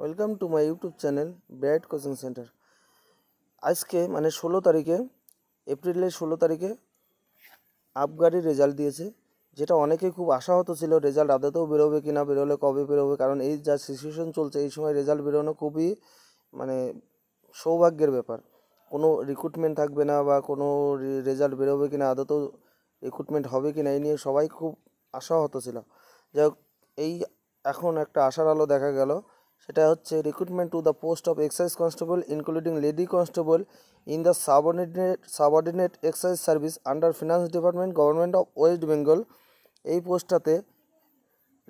welcome to my YouTube channel bright coaching centre আজকে মানে ষোলো তারিখে এপ্রিলের ষোলো তারিখে আবগারি রেজাল্ট দিয়েছে যেটা অনেকে খুব আশাহত ছিল রেজাল্ট আদতেও বেরোবে কি না বেরোলে কবে বেরোবে কারণ এই যা সিচুয়েশন চলছে এই সময় রেজাল্ট বেরোনো খুবই মানে সৌভাগ্যের ব্যাপার কোনো রিক্রুটমেন্ট থাকবে না বা কোনো রেজাল্ট বেরোবে কি না আদতেও রিক্রুটমেন্ট হবে কি না এই নিয়ে সবাই খুব আশাহত ছিল যাই এই এখন একটা আশার আলো দেখা গেল সেটা হচ্ছে recruitment to the post of excise constable including lady constable in the subordinate subordinate excise service under finance department government of West Bengal এই পোস্টটাতে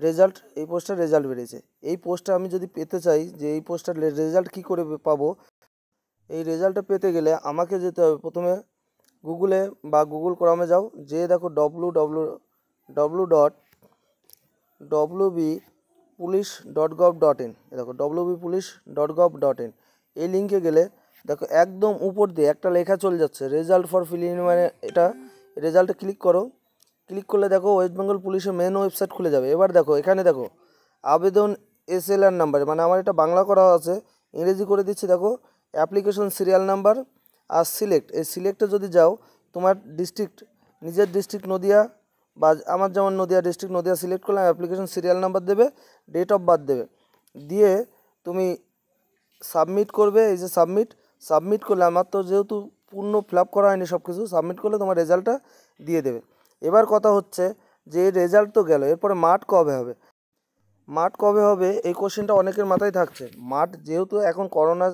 রেজাল্ট এই পোস্টার রেজাল্ট বেড়েছে এই পোস্টটা আমি যদি পেতে চাই যে এই পোস্টটার রেজাল্ট কি করে পাবো এই রেজাল্টটা পেতে গেলে আমাকে যেতে হবে প্রথমে গুগলে বা গুগল ক্রমে যাও যে দেখো W W W dot W B police dot gov dot in দেখো WB police dot gov dot in এই লিঙ্কে গেলে দেখো একদম উপর দিয়ে একটা লেখা চলে যাচ্ছে রেজাল্ট ফর মানে এটা রেজাল্ট ক্লিক করো ক্লিক করলে দেখো ওয়েস্ট বেঙ্গল পুলিশের মেন ওয়েবসাইট খুলে যাবে এবার দেখো এখানে দেখো আবেদন এস এল আর নাম্বার মানে আমার এটা বাংলা করা আছে ইংরেজি করে দিচ্ছি দেখো অ্যাপ্লিকেশন সিরিয়াল নাম্বার আর সিলেক্ট এই সিলেক্টে যদি যাও তোমার ডিস্ট্রিক্ট নিজের ডিস্ট্রিক্ট নদিয়া বা আমার যেমন নদিয়া ডিস্ট্রিক্ট নদিয়া সিলেক্ট করলাম অ্যাপ্লিকেশন সিরিয়াল নাম্বার দেবে ডেট অফ বার্থ দেবে দিয়ে তুমি সাবমিট করবে এই যে সাবমিট সাবমিট করলে আমার তো যেহেতু পূর্ণ ফিল করা হয়নি সব কিছু সাবমিট করলে তোমার রেজাল্টটা দিয়ে দেবে এবার কথা হচ্ছে যে রেজাল্ট তো গেল এরপরে মাঠ কবে হবে মাঠ কবে হবে এই কোশ্চেনটা অনেকের মাথায় থাকছে মাঠ যেহেতু এখন করোনা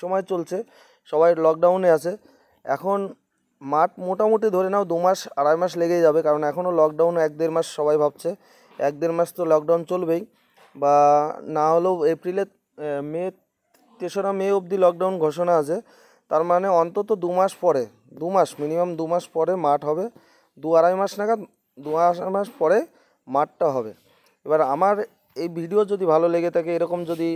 সময় চলছে সবাই লকডাউনে আছে এখন মাঠ মোটামুটি ধরে নাও দু মাস আড়াই মাস লেগেই যাবে কারণ এখনও লকডাউন এক দেড় মাস সবাই ভাবছে এক দেড় মাস তো লকডাউন চলবেই বা না হলেও এপ্রিলের মে তেসরা মে অবধি লকডাউন ঘোষণা আছে তার মানে অন্তত দু মাস পরে দু মাস মিনিমাম দু মাস পরে মাঠ হবে দু আড়াই মাস নাগাদ দু আড়াই মাস পরে মাঠটা হবে এবার আমার এই ভিডিও যদি ভালো লেগে থাকে এরকম যদি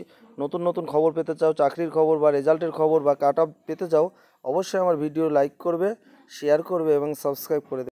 নতুন নতুন খবর পেতে চাও চাকরির খবর বা রেজাল্টের খবর বা কাট পেতে চাও অবশ্যই আমার ভিডিও লাইক করবে শেয়ার করবে এবং সাবস্ক্রাইব করে দেবে